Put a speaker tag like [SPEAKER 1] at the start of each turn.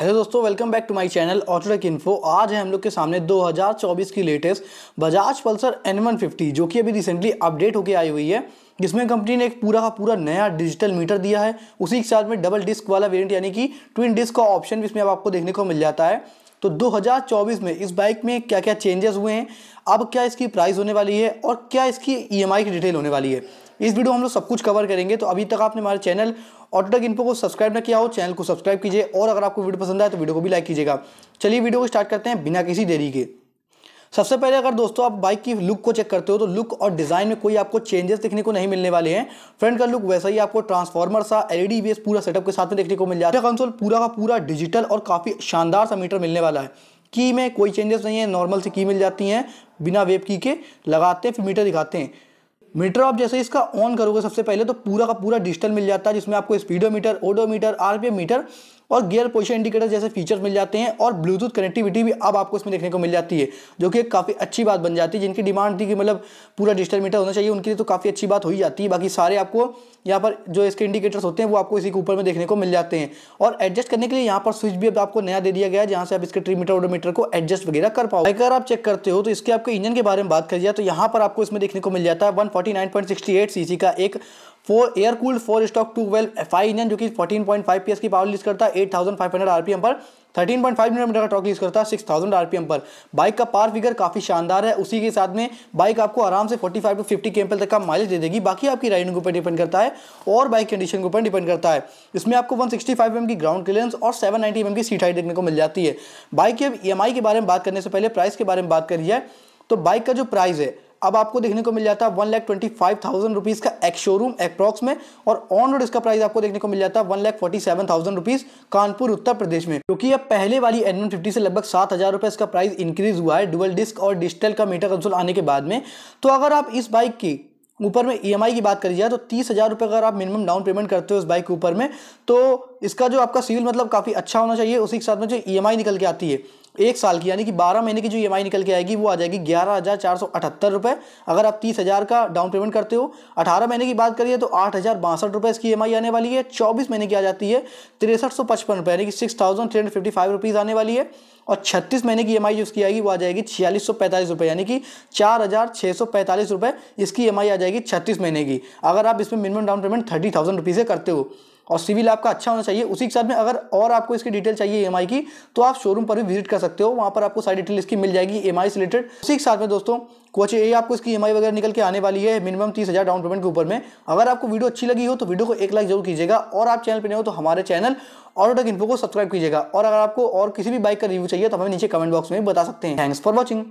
[SPEAKER 1] hello दोस्तों welcome back to my channel Autotech Info आज है हम लोग के सामने 2024 की लेटेस्ट बजाज पल्सर एन 150 जो कि अभी रिसेंटली अपडेट होकर आई हुई है जिसमें कंपनी ने एक पूरा का पूरा नया डिजिटल मीटर दिया है उसी के साथ में डबल डिस्क वाला वेरियंट यानी कि ट्विन डिस्क का ऑप्शन भी इसमें अब आपको देखने को मिल जाता है तो 2024 में इस बाइक में क्या क्या चेंजेस हुए हैं अब क्या इसकी प्राइस होने वाली है और क्या इसकी ई e की डिटेल होने वाली है इस वीडियो हम लोग सब कुछ कवर करेंगे तो अभी तक आपने हमारे चैनल ऑटोटक इनपो को सब्सक्राइब ना किया हो चैनल को सब्सक्राइब कीजिए और अगर आपको वीडियो पसंद आए तो वीडियो को भी लाइक कीजिएगा चलिए वीडियो को स्टार्ट करते हैं बिना किसी देरी के सबसे पहले अगर दोस्तों आप बाइक की लुक को चेक करते हो तो लुक और डिज़ाइन में कोई आपको चेंजेस देखने को नहीं मिलने वाले हैं फ्रंट का लुक वैसा ही आपको ट्रांसफार्मर सा एलईडी बेस पूरा सेटअप के साथ में देखने को मिल जाता है कंसोल पूरा का पूरा डिजिटल और काफ़ी शानदार सा मीटर मिलने वाला है की में कोई चेंजेस नहीं है नॉर्मल से की मिल जाती हैं बिना वेब की के लगाते हैं फिर मीटर दिखाते हैं मीटर आप जैसे इसका ऑन करोगे सबसे पहले तो पूरा का पूरा डिजिटल मिल जाता है जिसमें आपको स्पीडोमीटर ओडोमीटर आरपीएम मीटर और गियर पोजिशन इंडिकेटर जैसे फीचर्स मिल जाते हैं और ब्लूटूथ कनेक्टिविटी भी अब आपको इसमें देखने को मिल जाती है जो कि काफ़ी अच्छी बात बन जाती है जिनकी डिमांड थी कि मतलब पूरा डिजिटल मीटर होना चाहिए उनके लिए तो काफ़ी अच्छी बात हो ही जाती है बाकी सारे आपको यहाँ पर जो इसके इंडिकेटर्स होते हैं वो आपको इसी के ऊपर में देखने को मिल जाते हैं और एडजस्ट करने के लिए यहाँ पर स्विच भी अब आपको नया दे दिया गया है जहाँ से आप इसके ट्रीमीटर ओडोमीटर को एडजस्ट वगैरह कर पाओ अगर आप चेक करते हो तो इसके आपके इंजन के बारे में बात कर जाए तो यहाँ पर आपको इसमें देखने को मिल जाता है वन फोर्टी का एक four air cooled four stroke two valve five engine जो कि 14.5 पीएस की पावर लीज करता है eight thousand five hundred RPM पर 13.5 मिलीमीटर का टॉक लीज करता है सिक्स 6000 आरपीएम पर बाइक का पार फिगर काफ़ी शानदार है उसी के साथ में बाइक आपको आराम से 45 टू फिफ्टी के तक का माइलेज दे देगी बाकी आपकी राइडिंग के ऊपर डिपेंड करता है और बाइक कंडीशन के ऊपर डिपेंड करता है इसमें आपको वन सिक्सटी एम की ग्राउंड क्लियरेंस और सेवन नाइन्टी एम की सीट हाइट देखने को मिल जाती है बाइक के ई के बारे में बात करने से पहले प्राइस के बारे में बात करिए तो बाइक का जो प्राइस है अब आपको देखने को मिल जाता है one lakh twenty five thousand rupees का एक शोरूम अप्रॉक्स में और ऑन रोड इसका प्राइस आपको देखने को मिल जाता है one lakh forty seven thousand rupees Kanpur Uttar Pradesh में क्योंकि अब पहले वाली एन वन फिफ्टी से लगभग सात हज़ार रुपए इसका प्राइस इंक्रीज हुआ है डुअल डिस्क और डिजिटल का मीटर कंसोल आने के बाद में तो अगर आप इस बाइक की ऊपर में ई e की बात करी जाए तो तीस हज़ार रुपये अगर आप मिनिमम डाउन पेमेंट करते हो इस बाइक के ऊपर में तो इसका जो आपका सिविल मतलब काफ़ी अच्छा होना चाहिए उसी के साथ में जो ई e निकल के आती है एक साल की यानी कि बारह महीने की जो ई e निकल के आएगी वो आ जाएगी ग्यारह हज़ार चार सौ अठहत्तर रुपये अगर आप तीस हज़ार का डाउन पेमेंट करते हो अठारह महीने की बात करिए तो आठ हज़ार बासठ रुपये इसकी ई e आने वाली है चौबीस महीने की आ जाती है तिरसठ सौ पचपन रुपये यानी कि six thousand three hundred fifty five rupees आने वाली है और छत्तीस महीने की ई e जो इसकी आएगी वो आ जाएगी छियालीस सौ पैंतालीस रुपये यानी कि चार हज़ार छः सौ पैंतालीस इसकी ई आ जाएगी छत्तीस महीने की अगर आप इसमें minimum down payment thirty thousand rupees से करते हो और सिविल आपका अच्छा होना चाहिए उसी के साथ में अगर और आपको इसकी डिटेल चाहिए ई e की तो आप शोरूम पर भी विजिट कर सकते हो वहाँ पर आपको सारी डिटेल इसकी मिल जाएगी ई e से रिलेटेड उसी के साथ में दोस्तों कुछ ये आपको इसकी ई e वगैरह निकल के आने वाली है मिनिमम तीस हज़ार डाउन पेमेंट के ऊपर में अगर आपको वीडियो अच्छी लगी हो तो वीडियो को एक लाइक जरूर कीजिएगा और आप चैनल पर नहीं हो तो हमारे चैनल ऑटोटेक इन्फो को सब्सक्राइब कीजिएगा और अगर आपको और किसी भी बाइक का रिव्यू चाहिए तो हमें नीचे कमेंट बॉक्स में बता सकते हैं थैंक्स फॉर वॉचिंग